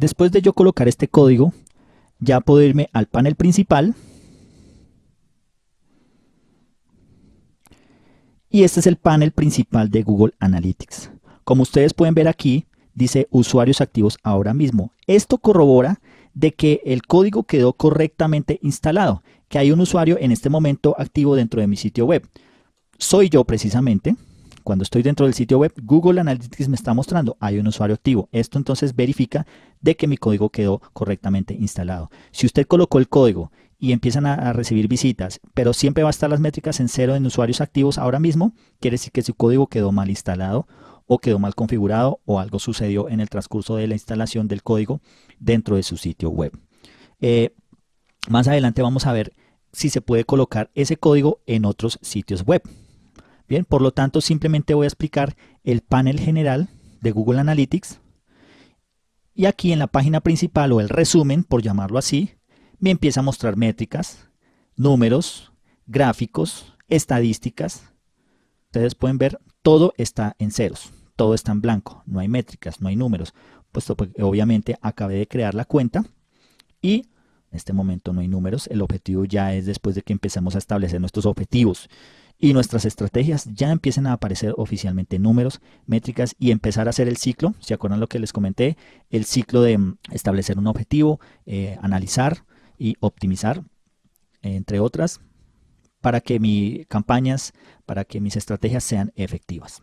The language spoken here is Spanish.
Después de yo colocar este código, ya puedo irme al panel principal. Y este es el panel principal de Google Analytics. Como ustedes pueden ver aquí, dice usuarios activos ahora mismo. Esto corrobora de que el código quedó correctamente instalado, que hay un usuario en este momento activo dentro de mi sitio web. Soy yo precisamente. Cuando estoy dentro del sitio web, Google Analytics me está mostrando, hay un usuario activo. Esto entonces verifica de que mi código quedó correctamente instalado. Si usted colocó el código y empiezan a, recibir visitas, pero siempre va a estar las métricas en cero en usuarios activos ahora mismo, quiere decir que su código quedó mal instalado o quedó mal configurado o algo sucedió en el transcurso de la instalación del código dentro de su sitio web. Eh, más adelante vamos a ver si se puede colocar ese código en otros sitios web. Bien, por lo tanto simplemente voy a explicar el panel general de Google Analytics. Y aquí en la página principal o el resumen, por llamarlo así, me empieza a mostrar métricas, números, gráficos, estadísticas. Ustedes pueden ver, todo está en ceros, todo está en blanco, no hay métricas, no hay números, puesto que obviamente acabé de crear la cuenta y en este momento no hay números, el objetivo ya es después de que empecemos a establecer nuestros objetivos y nuestras estrategias ya empiecen a aparecer oficialmente números, métricas y empezar a hacer el ciclo. ¿Se acuerdan lo que les comenté? El ciclo de mm, establecer un objetivo, eh, analizar y optimizar, entre otras, para que mis campañas, para que mis estrategias sean efectivas.